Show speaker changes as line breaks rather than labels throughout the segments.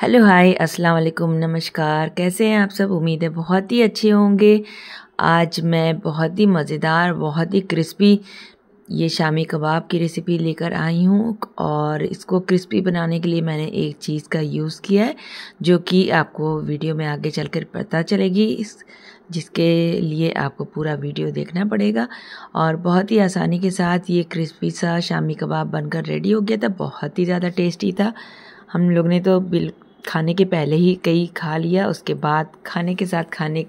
hello hi अस्सलाम वालेकुम नमस्कार कैसे हैं आप सब उम्मीद है बहुत ही अच्छे होंगे आज मैं बहुत ही मज़ेदार बहुत ही क्रिस्पी ये शामी कबाब की रेसिपी लेकर आई हूँ और इसको क्रिस्पी बनाने के लिए मैंने एक चीज़ का यूज़ किया है जो कि आपको वीडियो में आगे चलकर पता चलेगी इस जिसके लिए आपको पूरा वीडियो देखना पड़ेगा और बहुत ही आसानी के साथ ये क्रिस्पी सा शामी कबाब बनकर रेडी हो गया था बहुत ही ज़्यादा टेस्टी था हम लोग ने तो बिल खाने के पहले ही कई खा लिया उसके बाद खाने के साथ खाने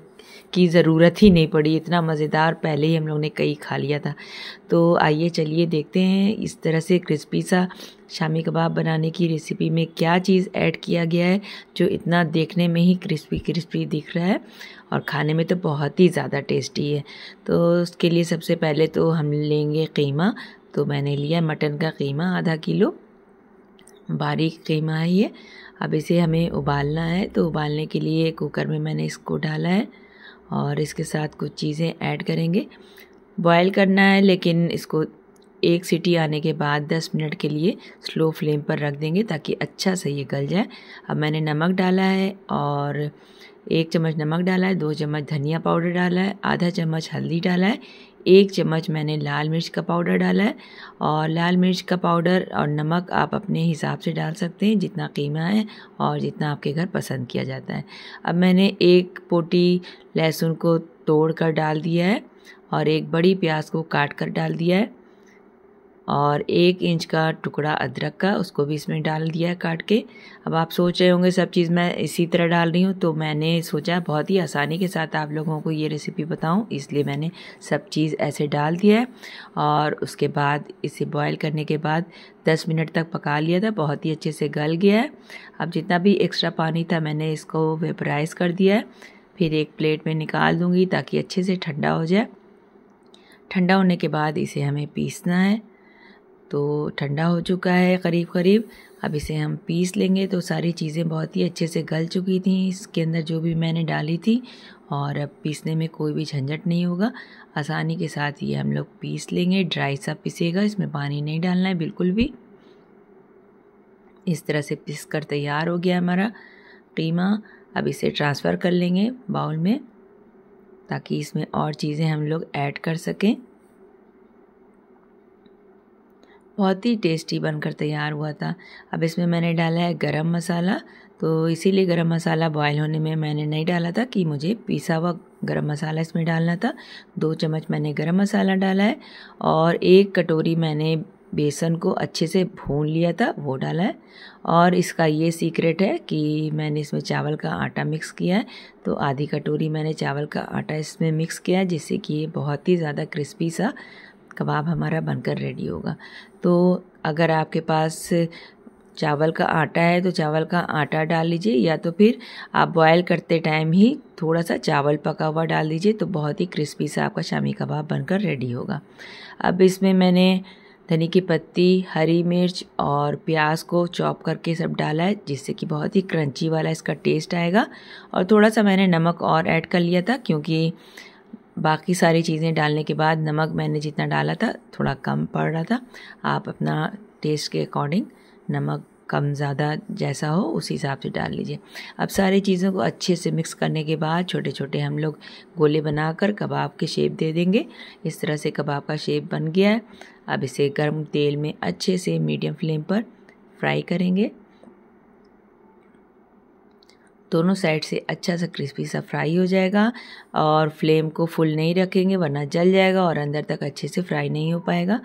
की ज़रूरत ही नहीं पड़ी इतना मज़ेदार पहले ही हम लोग ने कई खा लिया था तो आइए चलिए देखते हैं इस तरह से क्रिस्पी सा शामी कबाब बनाने की रेसिपी में क्या चीज़ ऐड किया गया है जो इतना देखने में ही क्रिस्पी क्रिस्पी दिख रहा है और खाने में तो बहुत ही ज़्यादा टेस्टी है तो उसके लिए सबसे पहले तो हम लेंगे कीमा तो मैंने लिया मटन का कीमा आधा किलो बारीक कीमा है ये अब इसे हमें उबालना है तो उबालने के लिए कुकर में मैंने इसको डाला है और इसके साथ कुछ चीज़ें ऐड करेंगे बॉयल करना है लेकिन इसको एक सीटी आने के बाद 10 मिनट के लिए स्लो फ्लेम पर रख देंगे ताकि अच्छा से ये गल जाए अब मैंने नमक डाला है और एक चम्मच नमक डाला है दो चम्मच धनिया पाउडर डाला है आधा चम्मच हल्दी डाला है एक चम्मच मैंने लाल मिर्च का पाउडर डाला है और लाल मिर्च का पाउडर और नमक आप अपने हिसाब से डाल सकते हैं जितना कीमा है और जितना आपके घर पसंद किया जाता है अब मैंने एक पोटी लहसुन को तोड़ कर डाल दिया है और एक बड़ी प्याज को काट कर डाल दिया है और एक इंच का टुकड़ा अदरक का उसको भी इसमें डाल दिया है काट के अब आप सोच रहे होंगे सब चीज़ मैं इसी तरह डाल रही हूँ तो मैंने सोचा बहुत ही आसानी के साथ आप लोगों को ये रेसिपी बताऊँ इसलिए मैंने सब चीज़ ऐसे डाल दिया है और उसके बाद इसे बॉयल करने के बाद 10 मिनट तक पका लिया था बहुत ही अच्छे से गल गया है अब जितना भी एक्स्ट्रा पानी था मैंने इसको वेपराइज़ कर दिया है फिर एक प्लेट में निकाल दूँगी ताकि अच्छे से ठंडा हो जाए ठंडा होने के बाद इसे हमें पीसना है तो ठंडा हो चुका है करीब करीब अब इसे हम पीस लेंगे तो सारी चीज़ें बहुत ही अच्छे से गल चुकी थी इसके अंदर जो भी मैंने डाली थी और अब पीसने में कोई भी झंझट नहीं होगा आसानी के साथ ये हम लोग पीस लेंगे ड्राई सा पीसेगा इसमें पानी नहीं डालना है बिल्कुल भी इस तरह से पीस कर तैयार हो गया हमारा कीमा अब इसे ट्रांसफ़र कर लेंगे बाउल में ताकि इसमें और चीज़ें हम लोग ऐड कर सकें बहुत ही टेस्टी बनकर तैयार हुआ था अब इसमें मैंने डाला है गरम मसाला तो इसीलिए गरम मसाला बॉयल होने में मैंने नहीं डाला था कि मुझे पिसा हुआ गरम मसाला इसमें डालना था दो चम्मच मैंने गरम मसाला डाला है और एक कटोरी मैंने बेसन को अच्छे से भून लिया था वो डाला है और इसका ये सीक्रेट है कि मैंने इसमें चावल का आटा मिक्स किया है तो आधी कटोरी मैंने चावल का आटा इसमें मिक्स किया है जिससे कि ये बहुत ही ज़्यादा क्रिस्पी सा कबाब हमारा बनकर रेडी होगा तो अगर आपके पास चावल का आटा है तो चावल का आटा डाल लीजिए या तो फिर आप बॉयल करते टाइम ही थोड़ा सा चावल पका हुआ डाल दीजिए तो बहुत ही क्रिस्पी सा आपका शामी कबाब बनकर रेडी होगा अब इसमें मैंने धनी की पत्ती हरी मिर्च और प्याज को चॉप करके सब डाला है जिससे कि बहुत ही क्रंची वाला इसका टेस्ट आएगा और थोड़ा सा मैंने नमक और ऐड कर लिया था क्योंकि बाकी सारी चीज़ें डालने के बाद नमक मैंने जितना डाला था थोड़ा कम पड़ रहा था आप अपना टेस्ट के अकॉर्डिंग नमक कम ज़्यादा जैसा हो उसी हिसाब से डाल लीजिए अब सारी चीज़ों को अच्छे से मिक्स करने के बाद छोटे छोटे हम लोग गोले बनाकर कबाब के शेप दे देंगे इस तरह से कबाब का शेप बन गया है अब इसे गर्म तेल में अच्छे से मीडियम फ्लेम पर फ्राई करेंगे दोनों साइड से अच्छा सा क्रिस्पी सा फ्राई हो जाएगा और फ्लेम को फुल नहीं रखेंगे वरना जल जाएगा और अंदर तक अच्छे से फ्राई नहीं हो पाएगा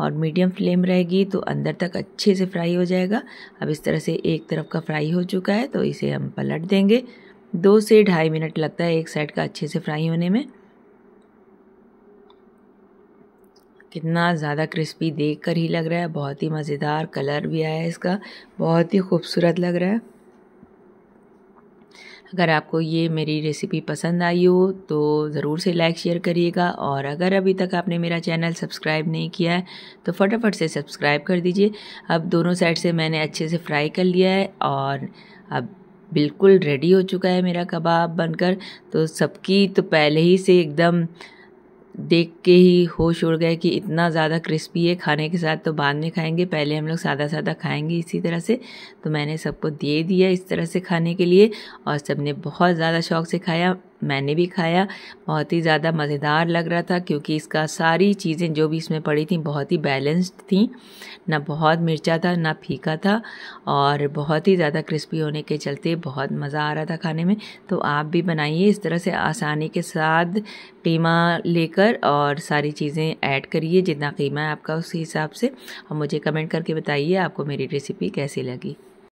और मीडियम फ्लेम रहेगी तो अंदर तक अच्छे से फ्राई हो जाएगा अब इस तरह से एक तरफ का फ्राई हो चुका है तो इसे हम पलट देंगे दो से ढाई मिनट लगता है एक साइड का अच्छे से फ्राई होने में कितना ज़्यादा क्रिस्पी देख कर ही लग रहा है बहुत ही मज़ेदार कलर भी आया है इसका बहुत ही खूबसूरत लग रहा है अगर आपको ये मेरी रेसिपी पसंद आई हो तो ज़रूर से लाइक शेयर करिएगा और अगर अभी तक आपने मेरा चैनल सब्सक्राइब नहीं किया है तो फटाफट से सब्सक्राइब कर दीजिए अब दोनों साइड से मैंने अच्छे से फ्राई कर लिया है और अब बिल्कुल रेडी हो चुका है मेरा कबाब बनकर तो सबकी तो पहले ही से एकदम देख के ही होश उड़ गए कि इतना ज़्यादा क्रिस्पी है खाने के साथ तो बाद में खाएंगे पहले हम लोग सादा सादा खाएंगे इसी तरह से तो मैंने सबको दे दिया इस तरह से खाने के लिए और सबने बहुत ज़्यादा शौक से खाया मैंने भी खाया बहुत ही ज़्यादा मज़ेदार लग रहा था क्योंकि इसका सारी चीज़ें जो भी इसमें पड़ी थी बहुत ही बैलेंस्ड थी ना बहुत मिर्चा था ना फीका था और बहुत ही ज़्यादा क्रिस्पी होने के चलते बहुत मज़ा आ रहा था खाने में तो आप भी बनाइए इस तरह से आसानी के साथ कीमा लेकर और सारी चीज़ें ऐड करिए जितना कीमा है आपका उसी हिसाब से और मुझे कमेंट करके बताइए आपको मेरी रेसिपी कैसी लगी